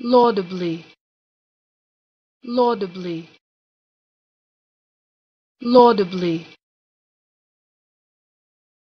laudably laudably laudably